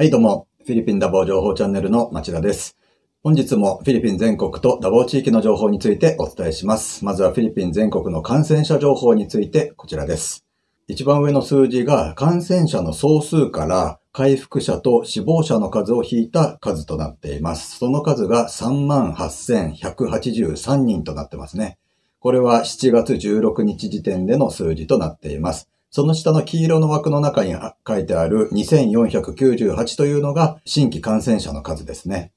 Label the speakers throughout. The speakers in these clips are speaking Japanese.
Speaker 1: はい、どうも。フィリピンダボー情報チャンネルの町田です。本日もフィリピン全国とダボー地域の情報についてお伝えします。まずはフィリピン全国の感染者情報についてこちらです。一番上の数字が感染者の総数から回復者と死亡者の数を引いた数となっています。その数が38,183人となってますね。これは7月16日時点での数字となっています。その下の黄色の枠の中に書いてある2498というのが新規感染者の数ですね。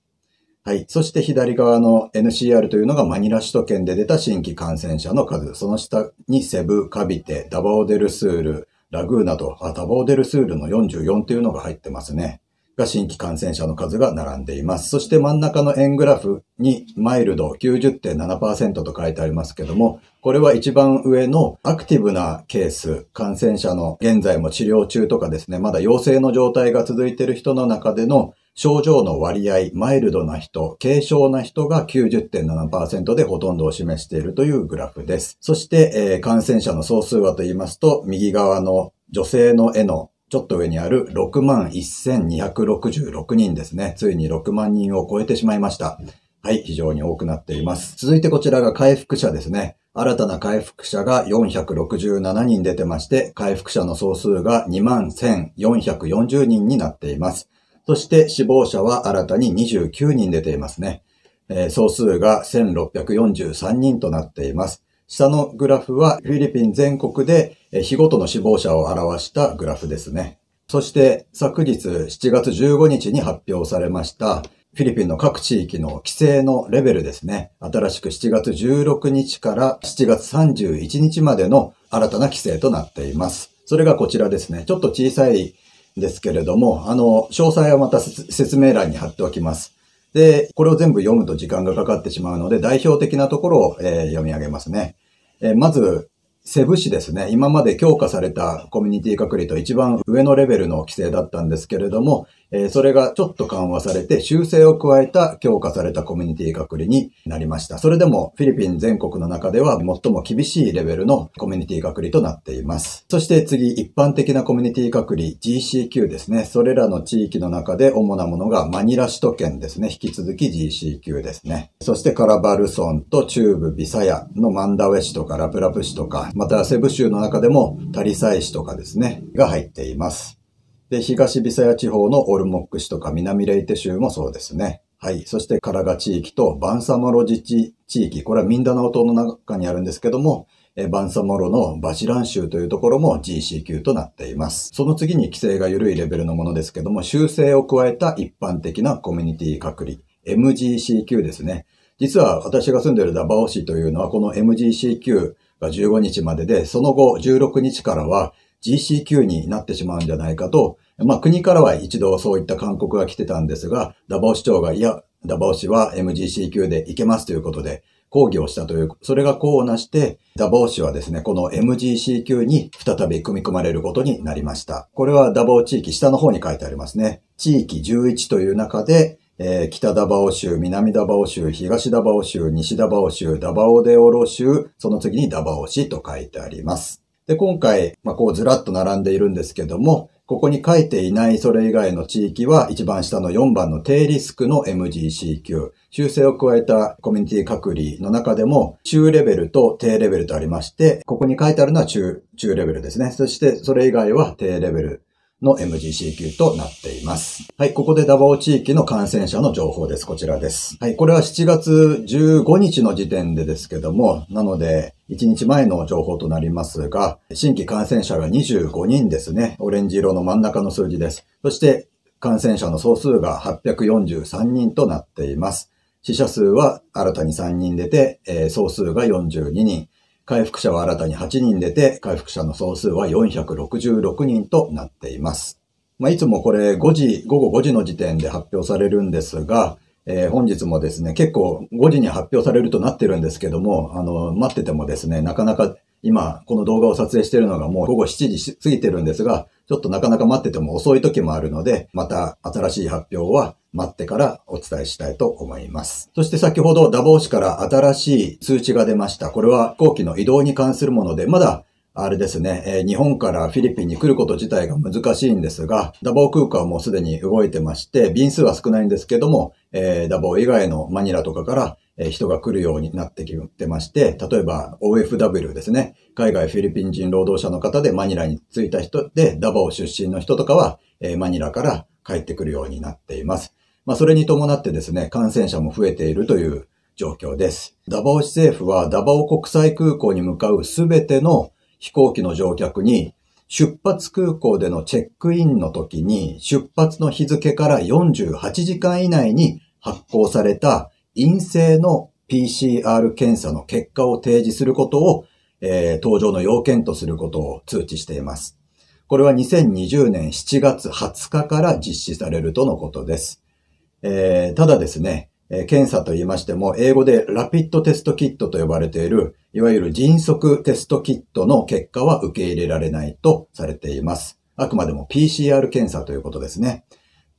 Speaker 1: はい。そして左側の NCR というのがマニラ首都圏で出た新規感染者の数。その下にセブ、カビテ、ダバオデルスール、ラグーナと、あ、ダバオデルスールの44というのが入ってますね。が新規感染者の数が並んでいます。そして真ん中の円グラフにマイルド90.7%と書いてありますけども、これは一番上のアクティブなケース、感染者の現在も治療中とかですね、まだ陽性の状態が続いている人の中での症状の割合、マイルドな人、軽症な人が90.7%でほとんどを示しているというグラフです。そして、えー、感染者の総数はと言いますと、右側の女性の絵のちょっと上にある6万1266人ですね。ついに6万人を超えてしまいました。はい、非常に多くなっています。続いてこちらが回復者ですね。新たな回復者が467人出てまして、回復者の総数が21,440人になっています。そして死亡者は新たに29人出ていますね。えー、総数が1643人となっています。下のグラフはフィリピン全国で日ごとの死亡者を表したグラフですね。そして昨日7月15日に発表されましたフィリピンの各地域の規制のレベルですね。新しく7月16日から7月31日までの新たな規制となっています。それがこちらですね。ちょっと小さいですけれども、あの、詳細はまた説明欄に貼っておきます。で、これを全部読むと時間がかかってしまうので、代表的なところを、えー、読み上げますね。えー、まず、セブ市ですね、今まで強化されたコミュニティ隔離と一番上のレベルの規制だったんですけれども、えそれがちょっと緩和されて修正を加えた強化されたコミュニティ隔離になりました。それでもフィリピン全国の中では最も厳しいレベルのコミュニティ隔離となっています。そして次、一般的なコミュニティ隔離 GCQ ですね。それらの地域の中で主なものがマニラ首都圏ですね。引き続き GCQ ですね。そしてカラバルソンと中部ビサヤのマンダウェ市とかラプラプ市とか、またセブ州の中でもタリサイ市とかですね、が入っています。で、東ビサヤ地方のオルモック市とか南レイテ州もそうですね。はい。そして、カラガ地域とバンサモロ自治地域。これはミンダナオ島の中にあるんですけども、えバンサモロのバシラン州というところも GCQ となっています。その次に規制が緩いレベルのものですけども、修正を加えた一般的なコミュニティ隔離、MGCQ ですね。実は私が住んでいるダバオ市というのはこの MGCQ が15日までで、その後16日からは GCQ になってしまうんじゃないかとまあ、国からは一度そういった勧告が来てたんですが、ダバオ市長が、いや、ダバオ市は MGC 級で行けますということで、抗議をしたという、それが功を成して、ダボー市はですね、この MGC 級に再び組み込まれることになりました。これはダボー地域、下の方に書いてありますね。地域11という中で、えー、北ダバオ州、南ダバオ州、東ダバオ州、西ダバオ州、ダバオデオロ州、その次にダバオ市と書いてあります。で、今回、まあ、こうずらっと並んでいるんですけども、ここに書いていないそれ以外の地域は一番下の4番の低リスクの MGC q 修正を加えたコミュニティ隔離の中でも中レベルと低レベルとありまして、ここに書いてあるのは中、中レベルですね。そしてそれ以外は低レベル。の MGC q となっています。はい、ここでダバオ地域の感染者の情報です。こちらです。はい、これは7月15日の時点でですけども、なので、1日前の情報となりますが、新規感染者が25人ですね。オレンジ色の真ん中の数字です。そして、感染者の総数が843人となっています。死者数は新たに3人出て、えー、総数が42人。回復者は新たに8人出て、回復者の総数は466人となっています。まあ、いつもこれ5時、午後5時の時点で発表されるんですが、えー、本日もですね、結構5時に発表されるとなってるんですけども、あの、待っててもですね、なかなか今、この動画を撮影しているのがもう午後7時過ぎてるんですが、ちょっとなかなか待ってても遅い時もあるので、また新しい発表は待ってからお伝えしたいと思います。そして先ほどダボー市から新しい通知が出ました。これは飛行機の移動に関するもので、まだあれですね、えー、日本からフィリピンに来ること自体が難しいんですが、ダボー空間はもうすでに動いてまして、便数は少ないんですけども、えー、ダボー以外のマニラとかから、えー、人が来るようになってきてまして、例えば OFW ですね、海外フィリピン人労働者の方でマニラに着いた人で、ダボー出身の人とかは、えマニラから帰ってくるようになっています。まあ、それに伴ってですね、感染者も増えているという状況です。ダバオ市政府はダバオ国際空港に向かうすべての飛行機の乗客に、出発空港でのチェックインの時に、出発の日付から48時間以内に発行された陰性の PCR 検査の結果を提示することを、えー、搭乗の要件とすることを通知しています。これは2020年7月20日から実施されるとのことです。えー、ただですね、検査と言いましても、英語でラピッドテストキットと呼ばれているいわゆる迅速テストキットの結果は受け入れられないとされています。あくまでも PCR 検査ということですね。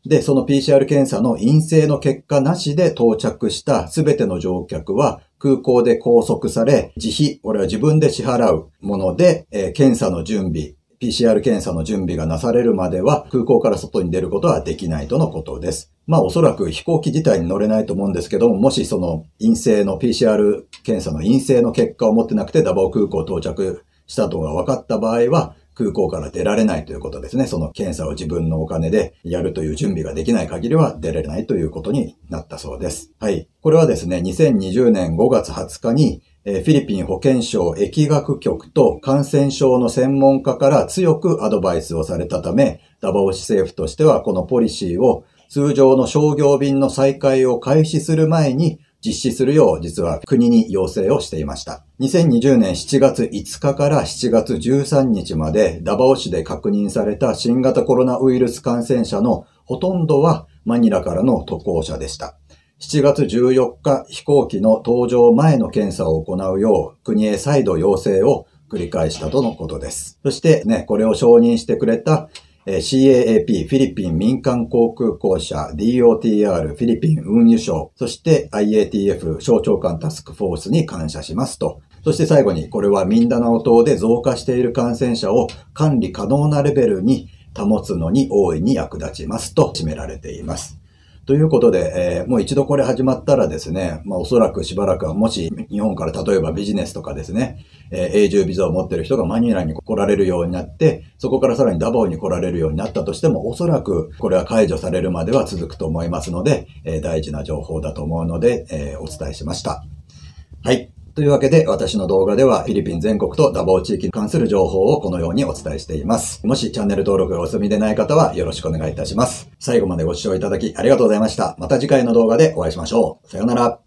Speaker 1: で、その PCR 検査の陰性の結果なしで到着したすべての乗客は空港で拘束され、自費、これは自分で支払うもので、えー、検査の準備、PCR 検査の準備がなされるまでは空港から外に出ることはできないとのことです。まあおそらく飛行機自体に乗れないと思うんですけども、もしその陰性の PCR 検査の陰性の結果を持ってなくてダボー空港到着したとが分かった場合は、空港から出られないということですね。その検査を自分のお金でやるという準備ができない限りは出られないということになったそうです。はい。これはですね、2020年5月20日に、えフィリピン保健省疫学局と感染症の専門家から強くアドバイスをされたため、ダボオ市政府としてはこのポリシーを通常の商業便の再開を開始する前に実施するよう実は国に要請をしていました。2020年7月5日から7月13日までダバオ市で確認された新型コロナウイルス感染者のほとんどはマニラからの渡航者でした。7月14日飛行機の搭乗前の検査を行うよう国へ再度要請を繰り返したとのことです。そしてね、これを承認してくれたえ CAAP、フィリピン民間航空公社、DOTR、フィリピン運輸省、そして IATF、省庁間タスクフォースに感謝しますと。そして最後に、これはミンダナオ島で増加している感染者を管理可能なレベルに保つのに大いに役立ちますと締められています。ということで、えー、もう一度これ始まったらですね、まあおそらくしばらくはもし日本から例えばビジネスとかですね、えー、永住ビザを持ってる人がマニラに来られるようになって、そこからさらにダボーに来られるようになったとしても、おそらくこれは解除されるまでは続くと思いますので、えー、大事な情報だと思うので、えお伝えしました。はい。というわけで、私の動画ではフィリピン全国とダボー地域に関する情報をこのようにお伝えしています。もしチャンネル登録がお済みでない方はよろしくお願いいたします。最後までご視聴いただきありがとうございました。また次回の動画でお会いしましょう。さようなら。